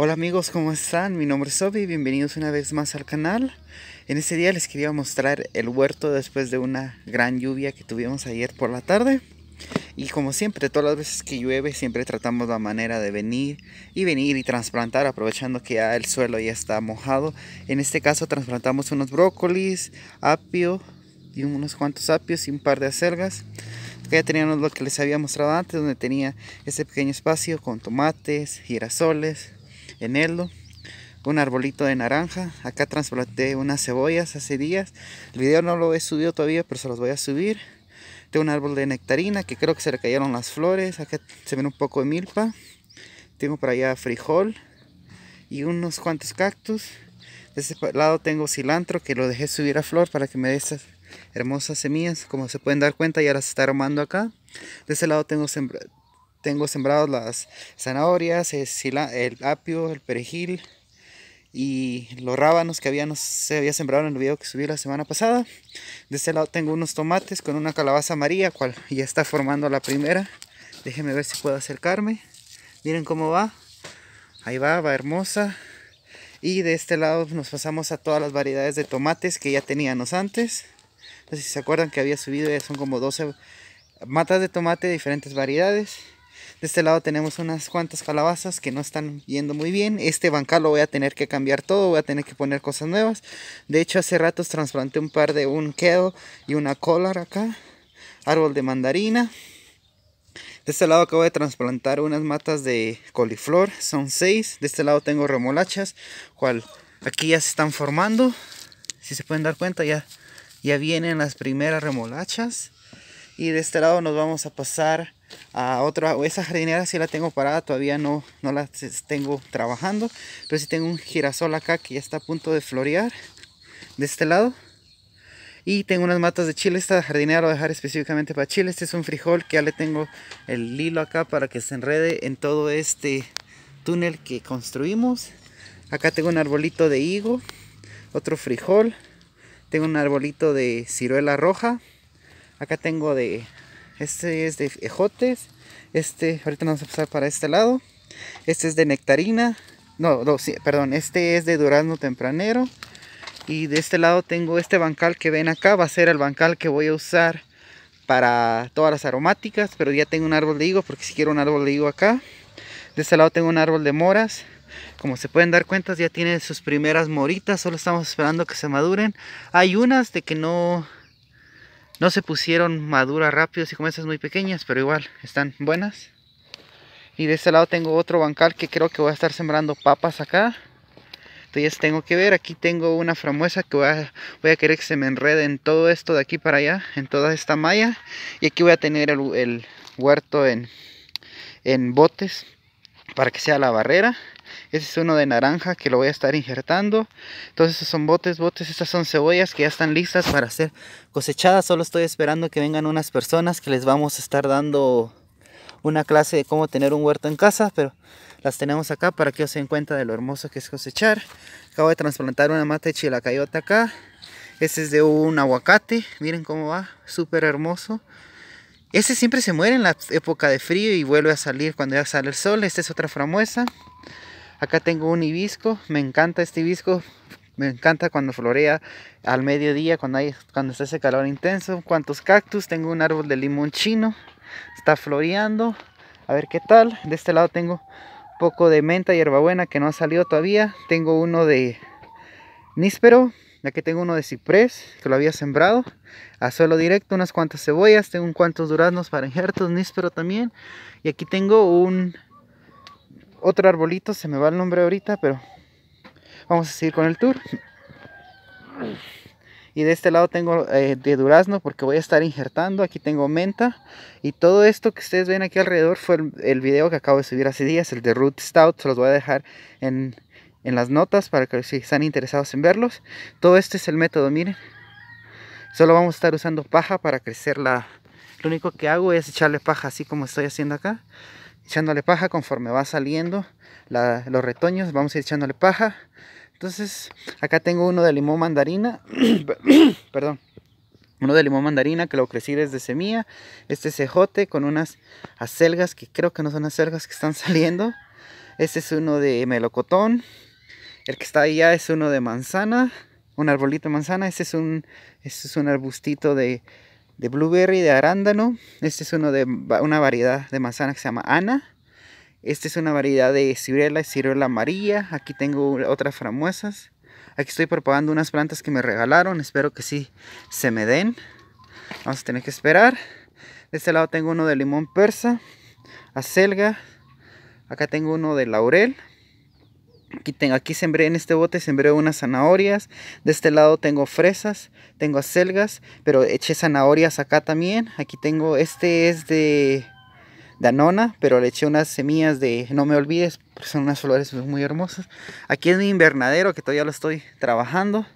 Hola amigos, ¿cómo están? Mi nombre es Obi, bienvenidos una vez más al canal. En este día les quería mostrar el huerto después de una gran lluvia que tuvimos ayer por la tarde. Y como siempre, todas las veces que llueve siempre tratamos la manera de venir y venir y trasplantar aprovechando que ya el suelo ya está mojado. En este caso trasplantamos unos brócolis, apio y unos cuantos apios y un par de acelgas que ya teníamos lo que les había mostrado antes, donde tenía ese pequeño espacio con tomates, girasoles, eneldo, un arbolito de naranja. Acá trasplanté unas cebollas hace días. El video no lo he subido todavía, pero se los voy a subir. Tengo un árbol de nectarina que creo que se le cayeron las flores. Acá se ven un poco de milpa. Tengo por allá frijol y unos cuantos cactus. De ese lado tengo cilantro que lo dejé subir a flor para que me dé esas hermosas semillas. Como se pueden dar cuenta ya las está armando acá. De ese lado tengo tengo sembrados las zanahorias, el apio, el perejil y los rábanos que había, se había sembrado en el video que subí la semana pasada. De este lado tengo unos tomates con una calabaza amarilla, cual ya está formando la primera. Déjenme ver si puedo acercarme. Miren cómo va. Ahí va, va hermosa. Y de este lado nos pasamos a todas las variedades de tomates que ya teníamos antes. No sé si se acuerdan que había subido, ya son como 12 matas de tomate de diferentes variedades. De este lado tenemos unas cuantas calabazas que no están yendo muy bien. Este bancal lo voy a tener que cambiar todo, voy a tener que poner cosas nuevas. De hecho, hace ratos trasplanté un par de un quedo y una collar acá. Árbol de mandarina. De este lado acabo de trasplantar unas matas de coliflor, son seis. De este lado tengo remolachas, cual aquí ya se están formando. Si se pueden dar cuenta, ya, ya vienen las primeras remolachas. Y de este lado nos vamos a pasar a otra, esa jardinera si la tengo parada, todavía no, no la tengo trabajando, pero si tengo un girasol acá que ya está a punto de florear de este lado. Y tengo unas matas de chile, esta jardinera lo voy a dejar específicamente para chile. Este es un frijol que ya le tengo el hilo acá para que se enrede en todo este túnel que construimos. Acá tengo un arbolito de higo, otro frijol, tengo un arbolito de ciruela roja, acá tengo de este es de ejotes. Este, ahorita vamos a pasar para este lado. Este es de nectarina. No, no perdón, este es de durazno tempranero. Y de este lado tengo este bancal que ven acá. Va a ser el bancal que voy a usar para todas las aromáticas. Pero ya tengo un árbol de higo porque si quiero un árbol de higo acá. De este lado tengo un árbol de moras. Como se pueden dar cuenta ya tiene sus primeras moritas. Solo estamos esperando que se maduren. Hay unas de que no no se pusieron maduras rápido, y como esas muy pequeñas, pero igual están buenas. Y de este lado tengo otro bancal que creo que voy a estar sembrando papas acá. Entonces tengo que ver, aquí tengo una framuesa que voy a, querer que se me enrede en todo esto de aquí para allá, en toda esta malla. Y aquí voy a tener el, huerto en, en botes para que sea la barrera este es uno de naranja que lo voy a estar injertando. Entonces esos son botes, botes. Estas son cebollas que ya están listas para ser cosechadas. Solo estoy esperando que vengan unas personas que les vamos a estar dando una clase de cómo tener un huerto en casa. Pero las tenemos acá para que os den cuenta de lo hermoso que es cosechar. Acabo de transplantar una mata de chilacayota acá. Este es de un aguacate. Miren cómo va. Súper hermoso. Este siempre se muere en la época de frío y vuelve a salir cuando ya sale el sol. Esta es otra framuesa. Acá tengo un hibisco, me encanta este hibisco, me encanta cuando florea al mediodía, cuando, cuando está ese calor intenso. Cuantos cactus? Tengo un árbol de limón chino, está floreando. A ver qué tal. De este lado tengo un poco de menta y hierbabuena que no ha salido todavía. Tengo uno de níspero. Aquí tengo uno de ciprés que lo había sembrado. A suelo directo, unas cuantas cebollas. Tengo un cuantos duraznos para injertos, níspero también. Y aquí tengo un otro arbolito, se me va el nombre ahorita, pero vamos a seguir con el tour. Y de este lado tengo eh, de durazno porque voy a estar injertando. Aquí tengo menta. Y todo esto que ustedes ven aquí alrededor fue el, video que acabo de subir hace días, el de Root Stout. Se los voy a dejar en, las notas para que si están interesados en verlos. Todo este es el método, miren. Solo vamos a estar usando paja para crecer la... Lo único que hago es echarle paja así como estoy haciendo acá echándole paja conforme va saliendo los retoños, vamos a ir echándole paja. Entonces, acá tengo uno de limón mandarina, perdón, uno de limón mandarina que lo crecí desde semilla, este cejote con unas acelgas que creo que no son acelgas que están saliendo, este es uno de melocotón, el que está allá es uno de manzana, un arbolito de manzana, este es un, este es un arbustito de, de blueberry, de arándano. Este es uno de una variedad de manzana que se llama Ana. Esta es una variedad de ciruela, ciruela amarilla. Aquí tengo otras framuesas. Aquí estoy propagando unas plantas que me regalaron. Espero que sí se me den. Vamos a tener que esperar. De este lado tengo uno de limón persa, acelga. Acá tengo uno de laurel. Aquí, tengo, aquí sembré en este bote, sembré unas zanahorias. De este lado tengo fresas, tengo acelgas, pero eché zanahorias acá también. Aquí tengo, este es de Danona, pero le eché unas semillas de No Me Olvides, son unas flores muy hermosas. Aquí es mi invernadero que todavía lo estoy trabajando.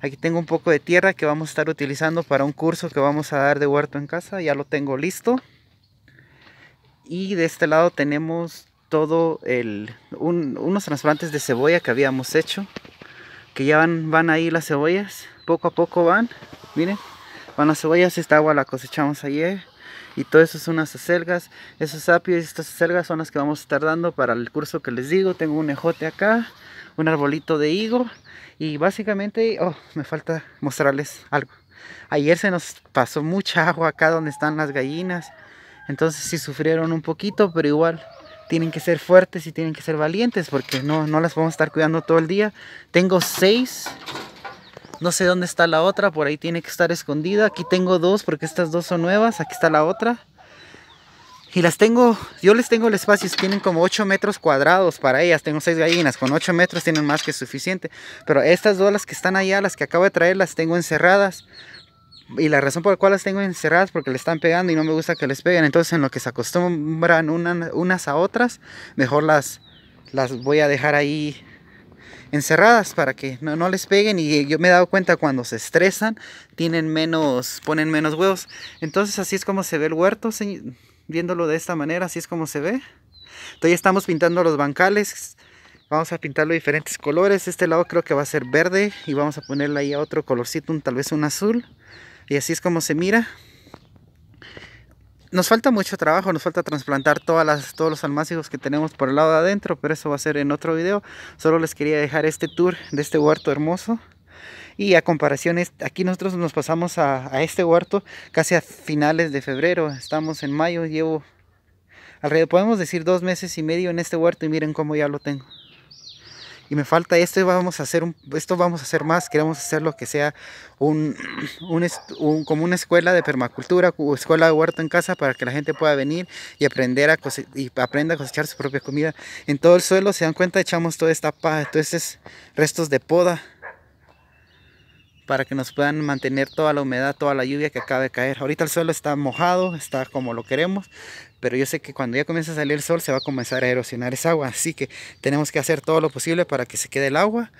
Aquí tengo un poco de tierra que vamos a estar utilizando para un curso que vamos a dar de huerto en casa. Ya lo tengo listo. Y de este lado tenemos todo el, unos trasplantes de cebolla que habíamos hecho. Que ya van, van ahí las cebollas. Poco a poco van. Miren. Van las cebollas. Esta agua la cosechamos ayer. Y todo eso son unas acelgas. Esos apios y estas acelgas son las que vamos a estar dando para el curso que les digo. Tengo un ejote acá. Un arbolito de higo. Y básicamente... Oh, me falta mostrarles algo. Ayer se nos pasó mucha agua acá donde están las gallinas. Entonces sí sufrieron un poquito, pero igual tienen que ser fuertes y tienen que ser valientes porque no, no las a estar cuidando todo el día. Tengo seis, no sé dónde está la otra, por ahí tiene que estar escondida. Aquí tengo dos porque estas dos son nuevas, aquí está la otra. Y las tengo, yo les tengo el espacio, tienen como 8 metros cuadrados para ellas, tengo seis gallinas, con 8 metros tienen más que suficiente. Pero estas dos, las que están allá, las que acabo de traer, las tengo encerradas y la razón por la cual las tengo encerradas porque le están pegando y no me gusta que les peguen. Entonces en lo que se acostumbran unas a otras, mejor las, las voy a dejar ahí encerradas para que no, les peguen y yo me he dado cuenta cuando se estresan tienen menos ponen menos huevos entonces así es como se ve el huerto viéndolo de esta manera así es como se ve entonces estamos pintando los bancales vamos a pintarlo de diferentes colores este lado creo que va a ser verde y vamos a ponerle ahí otro colorcito tal vez un azul y así es como se mira. Nos falta mucho trabajo, nos falta trasplantar todas todos los almácigos que tenemos por el lado de adentro, pero eso va a ser en otro video. Solo les quería dejar este tour de este huerto hermoso. Y a comparación, aquí nosotros nos pasamos a, a este huerto casi a finales de febrero. Estamos en mayo, llevo alrededor, podemos decir dos meses y medio en este huerto y miren cómo ya lo tengo y me falta esto vamos a hacer esto vamos a hacer más queremos hacer lo que sea un, como una escuela de permacultura o escuela de huerto en casa para que la gente pueda venir y aprender a y aprenda a cosechar su propia comida en todo el suelo se dan cuenta echamos toda esta paja todos estos restos de poda para que nos puedan mantener toda la humedad, toda la lluvia que acaba de caer. Ahorita el suelo está mojado, está como lo queremos, pero yo sé que cuando ya comience a salir el sol se va a comenzar a erosionar esa agua, así que tenemos que hacer todo lo posible para que se quede el agua.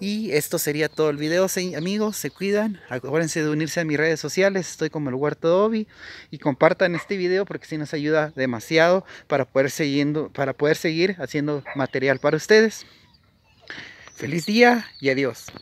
Y esto sería todo el video, amigos, se cuidan, acuérdense de unirse a mis redes sociales, estoy como el Huerto Obi. y compartan este video porque si nos ayuda demasiado para poder, siguiendo, para poder seguir haciendo material para ustedes. Feliz día y adiós.